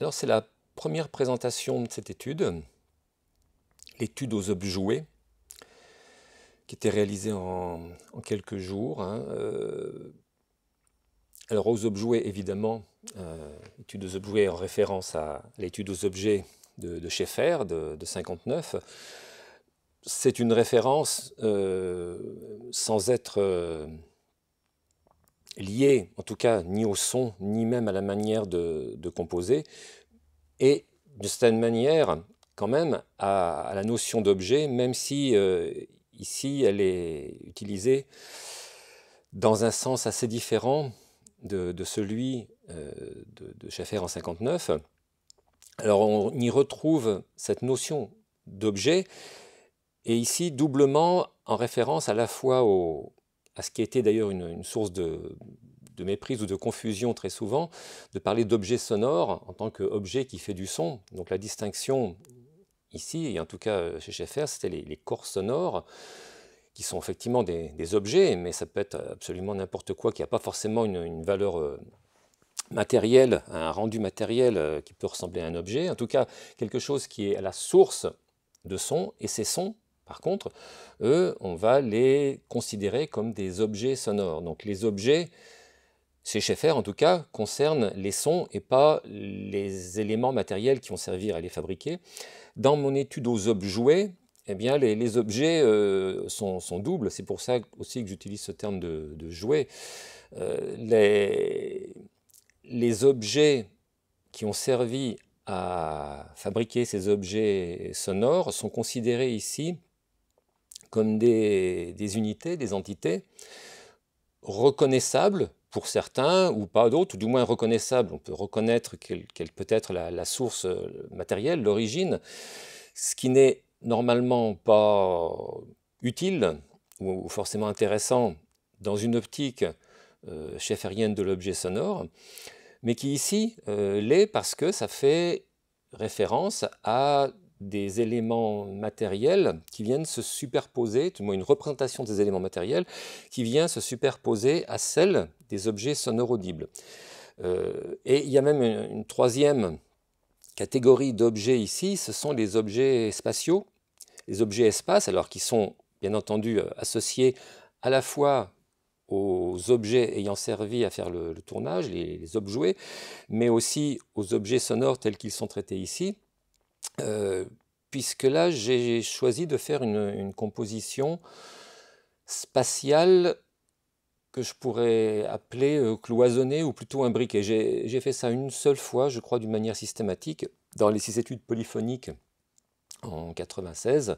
Alors c'est la première présentation de cette étude, l'étude aux objets qui était réalisée en, quelques jours. Hein, euh. alors aux objets, évidemment, l'étude euh, étude aux objets en référence à l'étude aux objets de, Schaeffer de, 59. C'est une référence euh, sans être lié, en tout cas, ni au son, ni même à la manière de, composer, et d'une certaine manière, quand même, à, la notion d'objet, même si euh, ici elle est utilisée dans un sens assez différent de, celui euh, de, de Schaeffer en 59. Alors on y retrouve cette notion d'objet, et ici doublement en référence à la fois au, à ce qui était d'ailleurs une, source de, méprise ou de confusion très souvent, de parler d'objet sonore en tant qu'objet qui fait du son. Donc la distinction ici, et en tout cas chez Schaeffer, c'était les, corps sonores qui sont effectivement des, objets, mais ça peut être absolument n'importe quoi qui n'a pas forcément une, valeur euh, matérielle, un rendu matériel euh, qui peut ressembler à un objet, en tout cas quelque chose qui est à la source de son, et ces sons par contre, eux, on va les considérer comme des objets sonores. Donc les objets, chez Schaeffer en tout cas, concernent les sons et pas les éléments matériels qui ont servi à les fabriquer. Dans mon étude aux objets, eh bien, les, objets euh, sont, doubles. C'est pour ça aussi que j'utilise ce terme de, de jouet. Euh, les objets qui ont servi à fabriquer ces objets sonores sont considérés ici comme des, unités, des entités reconnaissables pour certains ou pas d'autres, ou du moins reconnaissables. On peut reconnaître quelle, peut être la, source euh, matérielle, l'origine, ce qui n'est normalement pas utile ou forcément intéressant dans une optique euh, de l'objet sonore, mais qui ici euh, l'est parce que ça fait référence à des éléments matériels qui viennent se superposer, tout moins une représentation des éléments matériels qui vient se superposer à celle des objets sonores audibles. Euh, et il y a même une, troisième catégorie d'objets ici, ce sont les objets spatiaux, les objets espaces alors qui sont bien entendu euh, associés à la fois aux objets ayant servi à faire le, tournage, les, les objets, mais aussi aux objets sonores tels qu'ils sont traités ici. Euh, puisque là, j'ai choisi de faire une, composition spatiale que je pourrais appeler euh, cloisonnée ou plutôt imbriquée. J'ai fait ça une seule fois, je crois, d'une manière systématique, dans les six études polyphoniques en 96.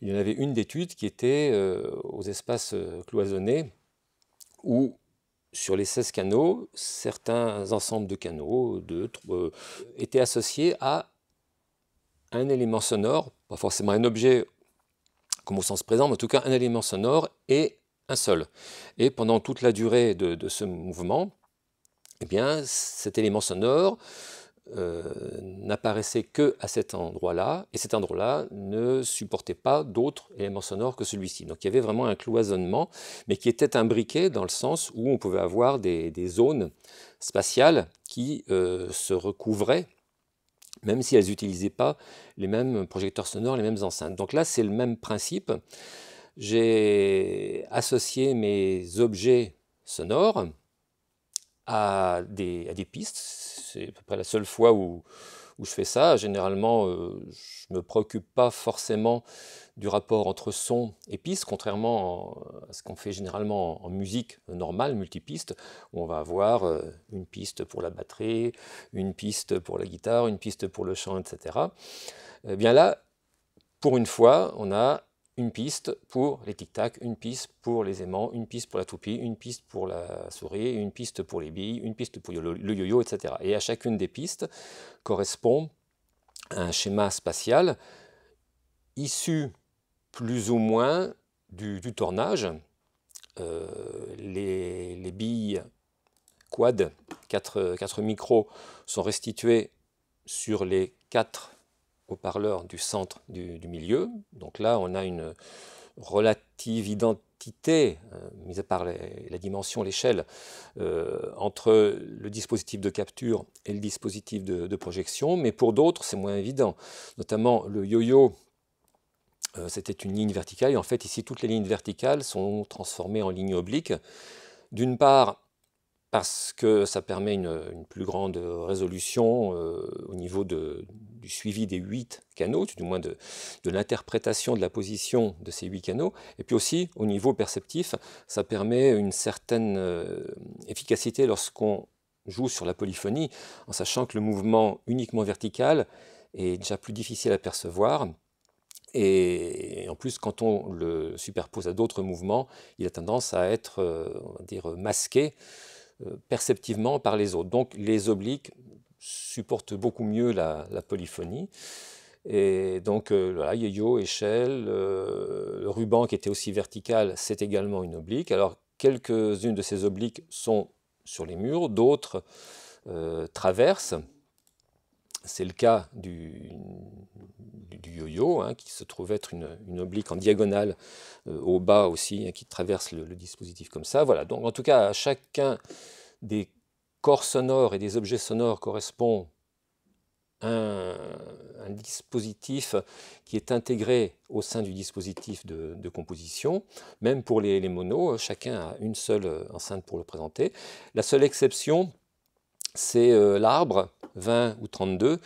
Il y en avait une d'études qui était euh, aux espaces cloisonnés, où sur les 16 canaux, certains ensembles de canaux deux, trois, étaient associés à un élément sonore, pas forcément un objet comme au sens présent, mais en tout cas un élément sonore et un sol. Et pendant toute la durée de, ce mouvement, eh bien, cet élément sonore euh, n'apparaissait que à cet endroit-là, et cet endroit-là ne supportait pas d'autres éléments sonores que celui-ci. Donc il y avait vraiment un cloisonnement, mais qui était imbriqué dans le sens où on pouvait avoir des, zones spatiales qui euh, se recouvraient même si elles n'utilisaient pas les mêmes projecteurs sonores, les mêmes enceintes. Donc là, c'est le même principe. J'ai associé mes objets sonores à des, pistes. C'est à peu près la seule fois où, je fais ça. Généralement, euh, je ne me préoccupe pas forcément du rapport entre son et piste, contrairement à ce qu'on fait généralement en musique normale, multipiste, où on va avoir euh, une piste pour la batterie, une piste pour la guitare, une piste pour le chant, etc. Eh bien là, pour une fois, on a une piste pour les tic-tac, une piste pour les aimants, une piste pour la toupie, une piste pour la souris, une piste pour les billes, une piste pour le yo-yo, etc. Et à chacune des pistes correspond un schéma spatial issu plus ou moins du, tournage. Euh, les, billes quad, 4, micros, sont restituées sur les quatre haut-parleurs du centre du, milieu. Donc là, on a une relative identité, euh, mis à part la dimension, l'échelle, euh, entre le dispositif de capture et le dispositif de, de projection, mais pour d'autres, c'est moins évident. Notamment le yo-yo euh, c'était une ligne verticale. Et en fait, ici, toutes les lignes verticales sont transformées en lignes obliques. D'une part, parce que ça permet une, plus grande résolution euh, au niveau du suivi des huit canaux, du moins de, l'interprétation de la position de ces huit canaux, et puis aussi au niveau perceptif, ça permet une certaine euh, efficacité lorsqu'on joue sur la polyphonie, en sachant que le mouvement uniquement vertical est déjà plus difficile à percevoir, et en plus, quand on le superpose à d'autres mouvements, il a tendance à être euh, dire, masqué euh, perceptivement par les autres. Donc les obliques supportent beaucoup mieux la, polyphonie. Et donc, euh, voilà, yo échelle, le ruban qui était aussi vertical, c'est également une oblique. Alors, quelques-unes de ces obliques sont sur les murs, d'autres traversent c'est le cas du, du yo-yo, hein, qui se trouve être une, oblique en diagonale euh, au bas aussi, hein, qui traverse le, dispositif comme ça. Voilà, donc en tout cas, chacun des corps sonores et des objets sonores correspond un, un dispositif qui est intégré au sein du dispositif de, composition. Même pour les, les monos, hein, chacun a une seule enceinte pour le présenter. La seule exception, c'est euh, l'arbre 20 ou 32,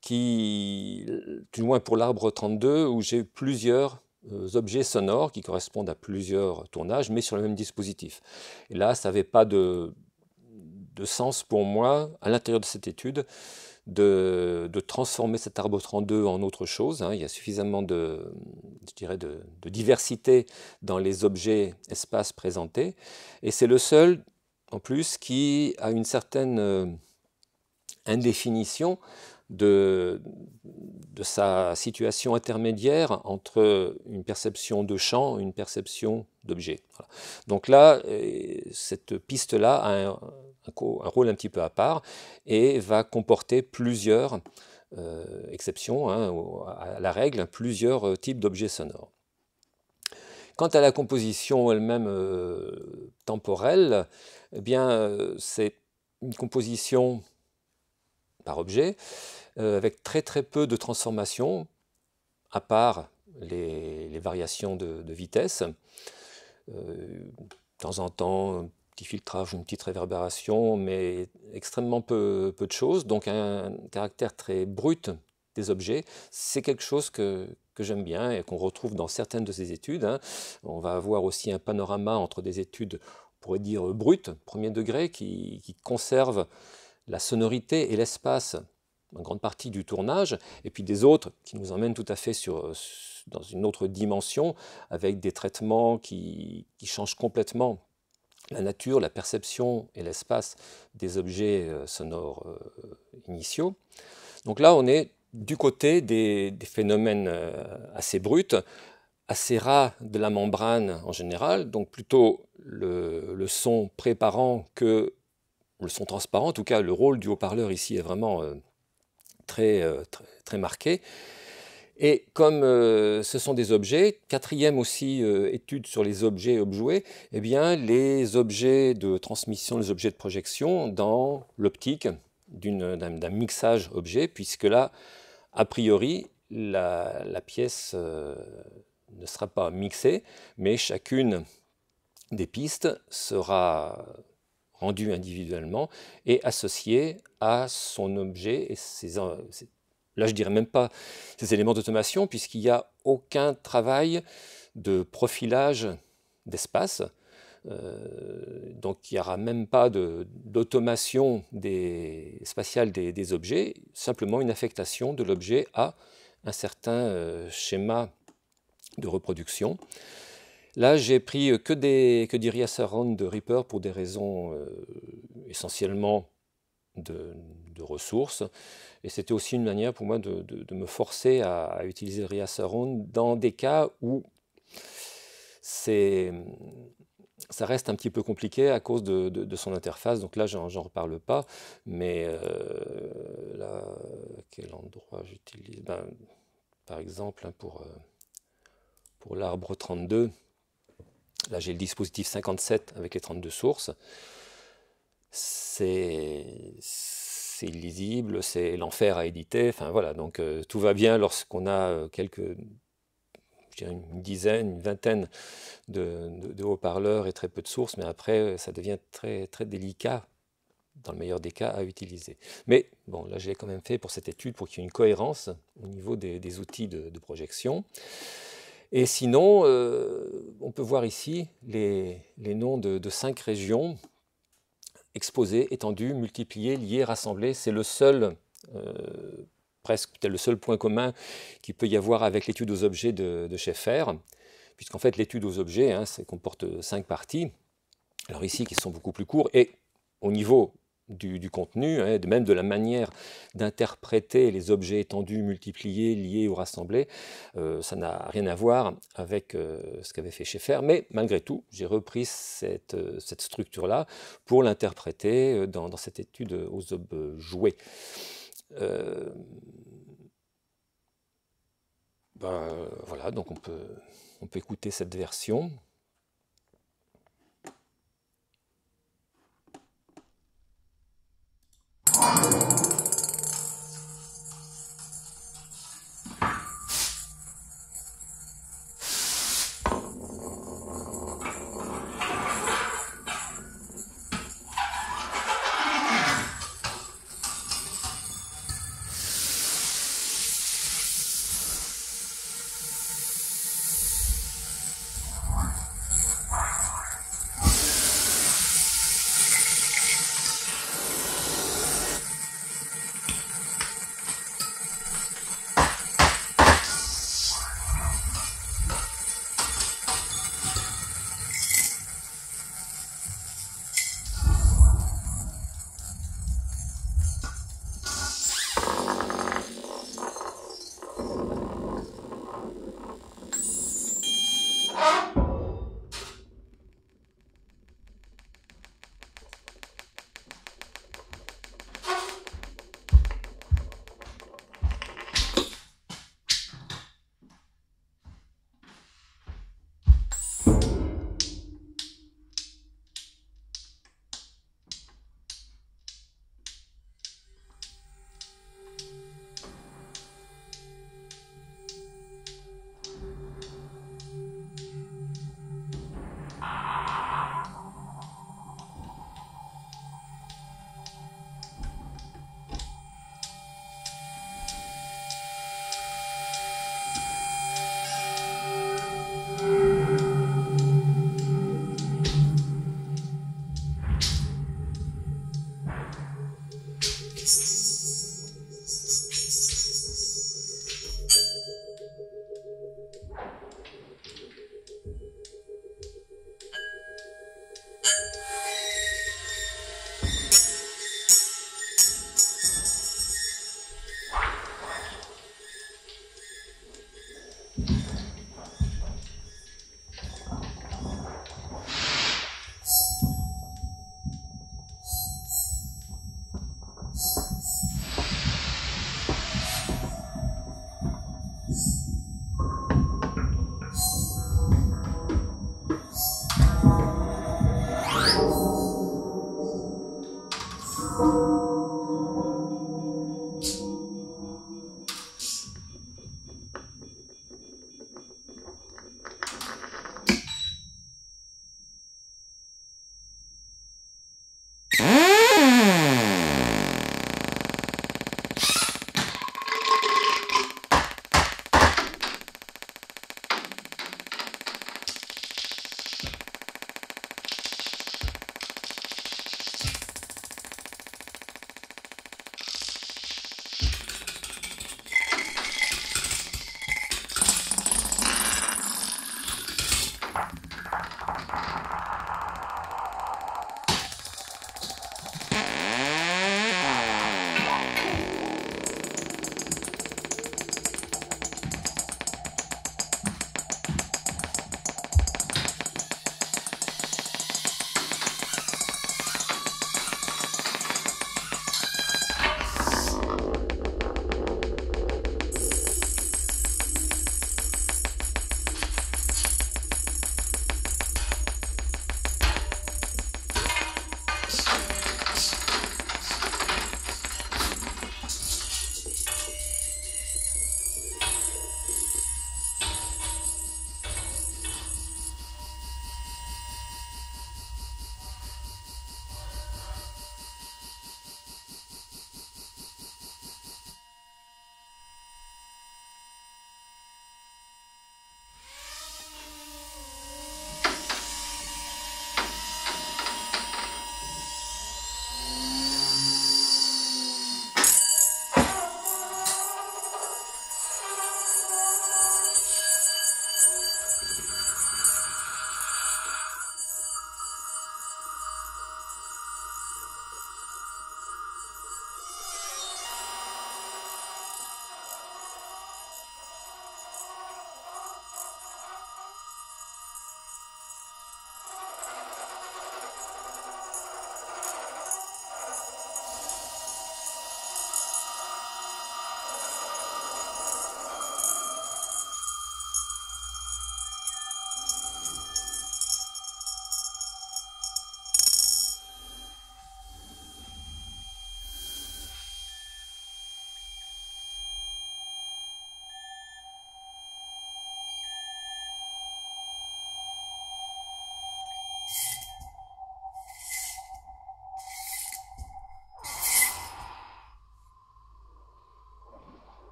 qui, du moins pour l'arbre 32, où j'ai plusieurs euh, objets sonores qui correspondent à plusieurs tournages, mais sur le même dispositif. Et là, ça n'avait pas de, sens pour moi, à l'intérieur de cette étude, de, transformer cet arbre 32 en autre chose. Hein. Il y a suffisamment de, dirais de diversité dans les objets espaces présentés. Et c'est le seul en plus qui a une certaine euh, indéfinition de, sa situation intermédiaire entre une perception de champ et une perception d'objet. Donc là, euh, cette piste-là a un, rôle un petit peu à part et va comporter plusieurs euh, exceptions hein, à la règle, plusieurs types d'objets sonores. Quant à la composition elle-même euh, temporelle, eh bien, euh, c'est une composition par objet, euh, avec très très peu de transformations, à part les, variations de, vitesse. de temps en temps, un petit filtrage, une petite réverbération, mais extrêmement peu, peu de choses, donc un caractère très brut des objets, c'est quelque chose que, que j'aime bien et qu'on retrouve dans certaines de ses études. Hein. On va avoir aussi un panorama entre des études, on pourrait dire, brutes, premier degré, qui, qui conservent la sonorité et l'espace en grande partie du tournage, et puis des autres qui nous emmènent tout à fait sur, dans une autre dimension, avec des traitements qui, qui changent complètement la nature, la perception et l'espace des objets euh, sonores euh, initiaux. Donc là, on est du côté des, phénomènes euh, assez bruts, assez ras de la membrane en général, donc plutôt le, son préparant que le son transparent. En tout cas, le rôle du haut-parleur ici est vraiment euh, euh, très, marqué. Et comme ce sont des objets, quatrième aussi étude sur les objets objoués, et eh bien les objets de transmission, les objets de projection dans l'optique d'un mixage objet, puisque là, a priori, la, pièce euh, ne sera pas mixée, mais chacune des pistes sera rendue individuellement et associée à son objet et ses, là je dirais même pas ces éléments d'automation puisqu'il n'y a aucun travail de profilage d'espace. Euh, donc il n'y aura même pas d'automation spatiale des, objets, simplement une affectation de l'objet à un certain euh, schéma de reproduction. Là, j'ai pris que des, que Riasaron de Reaper pour des raisons euh, essentiellement de, ressources. Et c'était aussi une manière pour moi de, me forcer à, à utiliser Riasaron dans des cas où c'est ça reste un petit peu compliqué à cause de, son interface, donc là j'en reparle pas, mais euh, là, quel endroit j'utilise ben, Par exemple, hein, pour, euh, pour l'arbre 32, là j'ai le dispositif 57 avec les 32 sources, c'est illisible, c'est l'enfer à éditer, enfin voilà, donc euh, tout va bien lorsqu'on a quelques une dizaine, une vingtaine de, haut-parleurs et très peu de sources, mais après, ça devient très, très délicat, dans le meilleur des cas, à utiliser. Mais bon, là, je l'ai quand même fait pour cette étude, pour qu'il y ait une cohérence au niveau des, outils de, projection. Et sinon, euh, on peut voir ici les, noms de cinq régions exposées, étendues, multipliées, liées, rassemblées. C'est le seul euh, presque peut le seul point commun qu'il peut y avoir avec l'étude aux objets de, de Schaeffer, puisqu'en fait l'étude aux objets hein, comporte cinq parties, alors ici qui sont beaucoup plus courts, et au niveau du, contenu, hein, même de la manière d'interpréter les objets étendus, multipliés, liés ou rassemblés, euh, ça n'a rien à voir avec euh, ce qu'avait fait Schaeffer, mais malgré tout, j'ai repris cette, euh, structure-là pour l'interpréter dans, dans, cette étude aux objets joués. Euh, ben, voilà, donc on peut écouter cette version.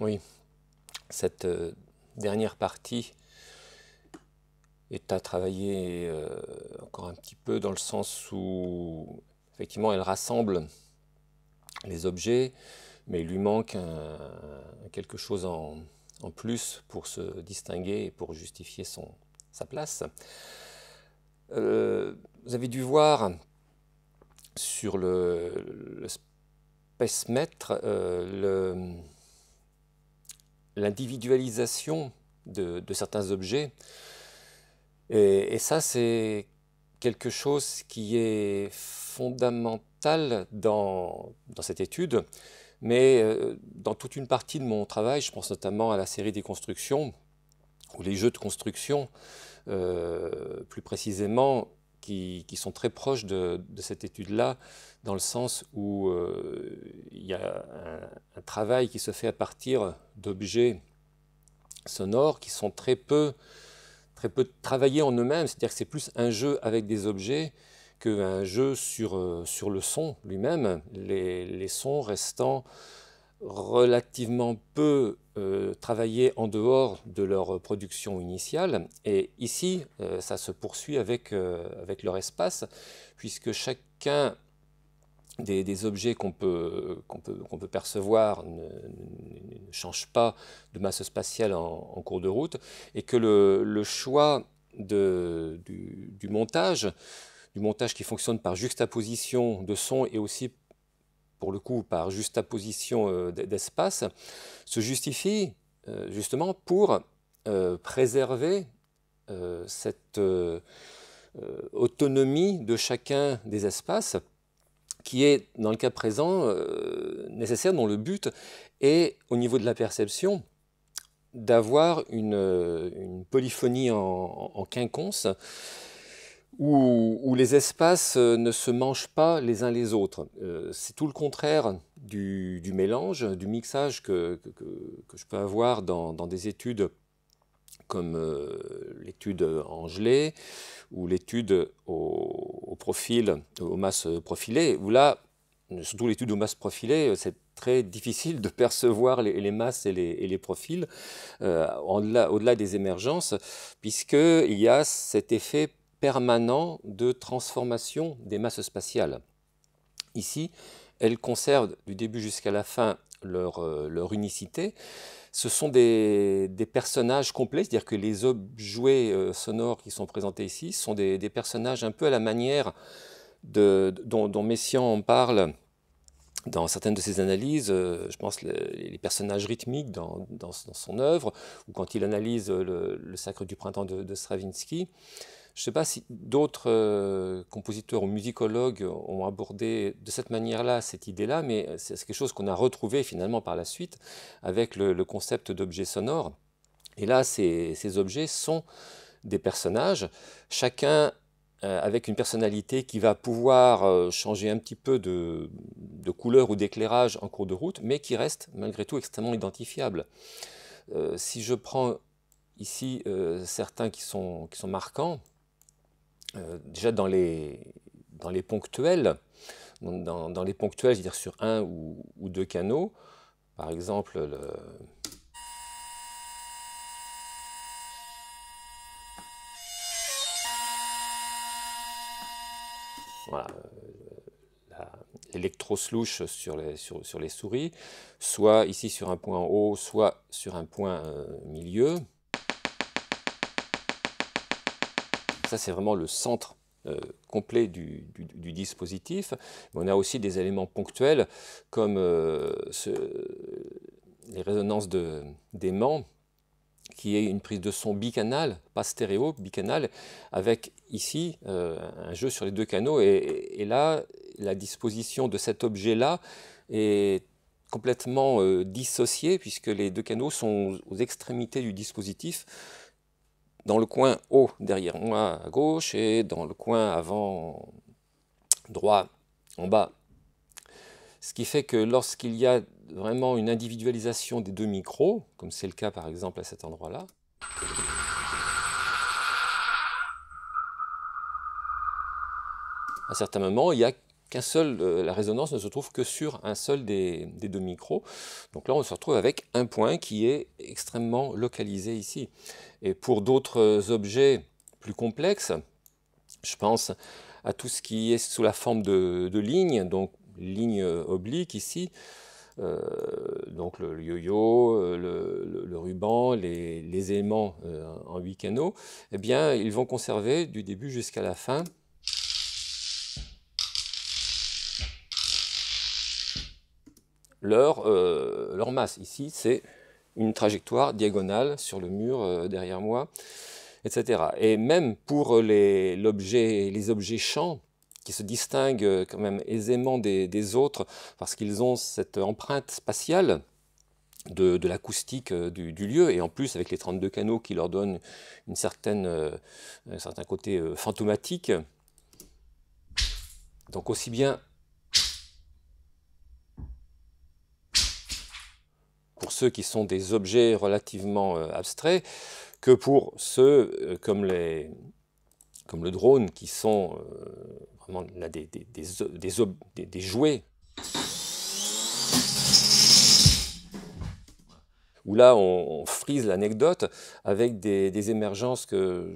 Oui, cette euh, dernière partie est à travailler euh, encore un petit peu dans le sens où effectivement elle rassemble les objets, mais il lui manque quelque chose en, en, plus pour se distinguer et pour justifier son, sa place. Euh, vous avez dû voir sur le, le le l'individualisation de, certains objets. Et, ça, c'est quelque chose qui est fondamental dans, cette étude, mais euh, dans toute une partie de mon travail, je pense notamment à la série des constructions, ou les jeux de construction, euh, plus précisément, qui, sont très proches de, cette étude-là, dans le sens où euh, il y a un, un, travail qui se fait à partir d'objets sonores qui sont très peu, très peu travaillés en eux-mêmes, c'est-à-dire que c'est plus un jeu avec des objets qu'un jeu sur, euh, sur le son lui-même, les, les sons restant relativement peu euh, travaillé en dehors de leur production initiale. Et ici, euh, ça se poursuit avec, euh, avec leur espace, puisque chacun des, objets qu'on peut, qu'on peut, percevoir ne, change pas de masse spatiale en, cours de route, et que le, choix du, montage du montage qui fonctionne par juxtaposition de sons et aussi pour le coup par juxtaposition euh, d'espace, se justifie euh, justement pour euh, préserver cette autonomie de chacun des espaces qui est, dans le cas présent, nécessaire, dont le but est, au niveau de la perception, d'avoir une, polyphonie en quinconce où, les espaces euh, ne se mangent pas les uns les autres. Euh, c'est tout le contraire du, mélange, du mixage que, je peux avoir dans, des études comme euh, l'étude en gelée ou l'étude au, profil, aux masses profilées, où là, surtout l'étude aux masses profilées, c'est très difficile de percevoir les, masses et les, profils au-delà, des émergences, puisqu'il y a cet effet permanent de transformation des masses spatiales. Ici, elles conservent du début jusqu'à la fin leur, euh, leur, unicité. Ce sont des, personnages complets, c'est-à-dire que les objets euh, sonores qui sont présentés ici sont des, personnages un peu à la manière dont, dont, Messiaen en parle dans certaines de ses analyses, euh, je pense les personnages rythmiques dans, son œuvre, ou quand il analyse le, sacre du printemps de Stravinsky, je ne sais pas si d'autres euh, compositeurs ou musicologues ont abordé de cette manière-là cette idée-là, mais c'est quelque chose qu'on a retrouvé finalement par la suite avec le, concept d'objet sonore. Et là, ces, objets sont des personnages, chacun euh, avec une personnalité qui va pouvoir euh, changer un petit peu de, de couleur ou d'éclairage en cours de route, mais qui reste malgré tout extrêmement identifiable. si je prends ici certains qui sont, qui sont marquants, euh, déjà dans les, ponctuels, dans, les ponctuels, je veux dire sur un ou, deux canaux, par exemple euh, l'électro-slouche sur les, souris, soit ici sur un point haut, soit sur un point euh, milieu. ça, c'est vraiment le centre euh, complet du, dispositif. on a aussi des éléments ponctuels comme euh, ce, les résonances d'aimants, qui est une prise de son bicanal, pas stéréo, bicanal, avec ici euh, un jeu sur les deux canaux. Et, et là, la disposition de cet objet-là est complètement dissociée puisque les deux canaux sont aux extrémités du dispositif dans le coin haut derrière moi à gauche et dans le coin avant droit en bas. Ce qui fait que lorsqu'il y a vraiment une individualisation des deux micros, comme c'est le cas par exemple à cet endroit-là, à certains moments, il y a qu'un seul, euh, la résonance ne se trouve que sur un seul des, deux micros. Donc là, on se retrouve avec un point qui est extrêmement localisé ici. Et pour d'autres euh, objets plus complexes, je pense à tout ce qui est sous la forme de, de lignes, donc lignes euh, obliques ici, donc le yo-yo, le, ruban, les, les éléments en huit canaux, eh bien, ils vont conserver du début jusqu'à la fin leur, euh, leur masse. Ici, c'est une trajectoire diagonale sur le mur euh, derrière moi, etc. Et même pour les, les objets champs, qui se distinguent euh, quand même aisément des, autres parce qu'ils ont cette empreinte spatiale, de, l'acoustique du, lieu, et en plus avec les 32 canaux qui leur donnent une certaine, un certain côté fantomatique. Donc aussi bien pour ceux qui sont des objets relativement euh, abstraits que pour ceux euh, comme, les, comme le drone qui sont euh, vraiment des, des, des, des jouets où là on, on frise l'anecdote avec des, des émergences que,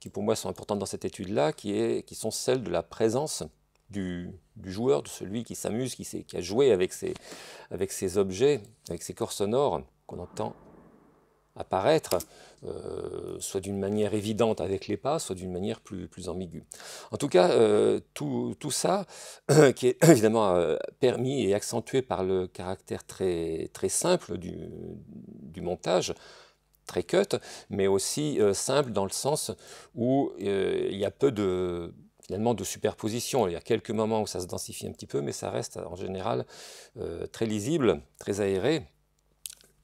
qui pour moi sont importantes dans cette étude-là, qui, est, qui sont celles de la présence du, joueur, de celui qui s'amuse, qui, a joué avec ces avec ses objets, avec ces corps sonores qu'on entend apparaître, euh, soit d'une manière évidente avec les pas, soit d'une manière plus, plus ambiguë. En tout cas, euh, tout, ça, qui est évidemment euh, permis et accentué par le caractère très, très simple du, du montage, très cut, mais aussi simple dans le sens où il y a peu de finalement de superposition. Il y a quelques moments où ça se densifie un petit peu, mais ça reste en général euh, très lisible, très aéré.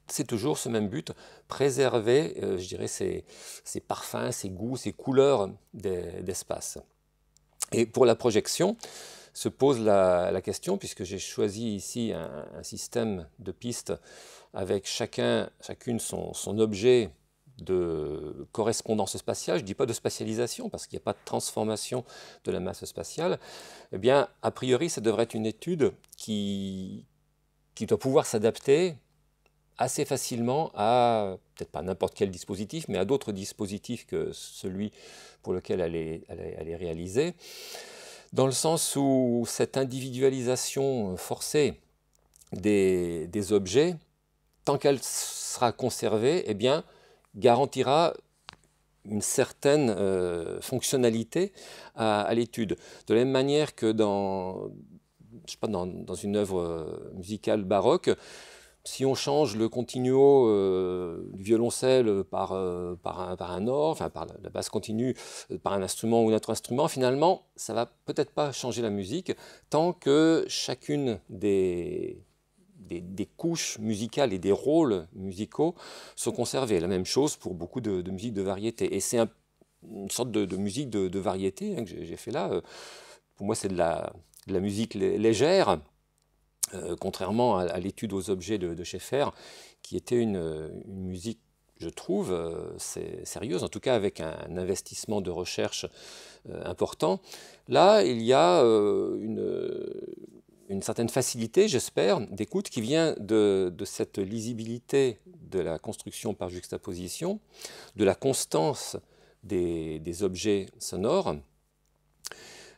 C'est toujours ce même but, préserver, euh, je dirais, ces, parfums, ces goûts, ces couleurs d'espace. Et pour la projection, se pose la, question, puisque j'ai choisi ici un, système de pistes avec chacun, chacune son objet de correspondance spatiale, je ne dis pas de spatialisation parce qu'il n'y a pas de transformation de la masse spatiale, eh bien, a priori, ça devrait être une étude qui, doit pouvoir s'adapter assez facilement à, peut-être pas n'importe quel dispositif, mais à d'autres dispositifs que celui pour lequel elle est, réalisée, dans le sens où cette individualisation forcée des, des objets, tant qu'elle sera conservée, eh bien, garantira une certaine euh, fonctionnalité à, l'étude. De la même manière que dans, pas, dans, une œuvre euh, musicale baroque, si on change le continuo euh, du violoncelle par, par, un, par un or, enfin par la basse continue, par un instrument ou un autre instrument, finalement, ça va peut-être pas changer la musique tant que chacune des, des, couches musicales et des rôles musicaux sont conservés. La même chose pour beaucoup de, de musique de variété. Et c'est une sorte de, musique de, variété hein, que j'ai fait là. Euh, pour moi, c'est de la, musique légère, euh, contrairement à, l'étude aux objets de, Schaeffer, qui était une, musique je trouve, euh, sérieuse, en tout cas avec un, investissement de recherche important. Là, il y a une, une certaine facilité, j'espère, d'écoute qui vient de, cette lisibilité de la construction par juxtaposition, de la constance des, objets sonores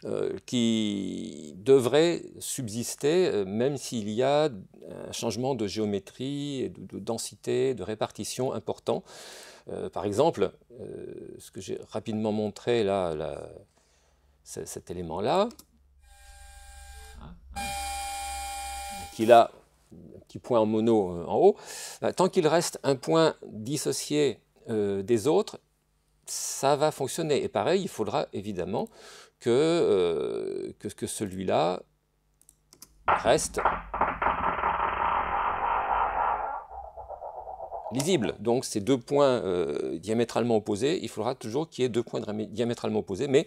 euh, qui devrait subsister euh, même s'il y a un changement de géométrie, de, de densité, de répartition important. Euh, par exemple, ce que j'ai rapidement montré là cet élément-là, Hein, Qui a un petit point en mono euh, en haut, euh, tant qu'il reste un point dissocié euh, des autres, ça va fonctionner. Et pareil, il faudra évidemment que, que celui-là reste lisible. Donc ces deux points diamétralement opposés, il faudra toujours qu'il y ait deux points diamétralement opposés, mais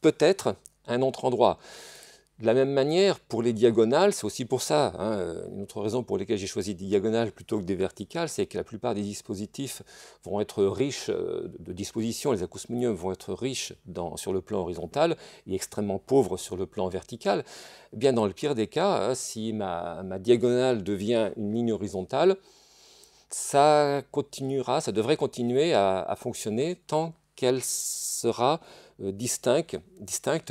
peut-être un autre endroit. De la même manière, pour les diagonales, c'est aussi pour ça, hein, une autre raison pour laquelle j'ai choisi des diagonales plutôt que des verticales, c'est que la plupart des dispositifs vont être riches euh, de dispositions, les acousmoniums vont être riches sur le plan horizontal et extrêmement pauvres sur le plan vertical. bien, dans le pire des cas, hein, si ma, diagonale devient une ligne horizontale, ça continuera, ça devrait continuer à, à fonctionner tant qu'elle sera euh, distincte,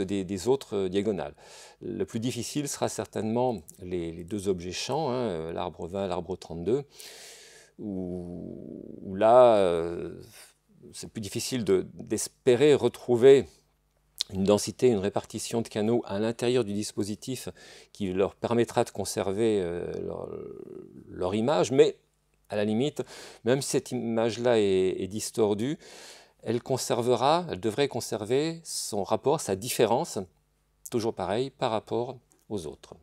des, autres euh, diagonales. Le plus difficile sera certainement les, deux objets champs, hein, euh, l'arbre 20 l'arbre 32, où, là, c'est plus difficile d'espérer retrouver une densité, une répartition de canaux à l'intérieur du dispositif qui leur permettra de conserver leur, image, mais à la limite, même si cette image-là est distordue, elle conservera, devrait conserver son rapport, sa différence, toujours pareil, par rapport aux autres.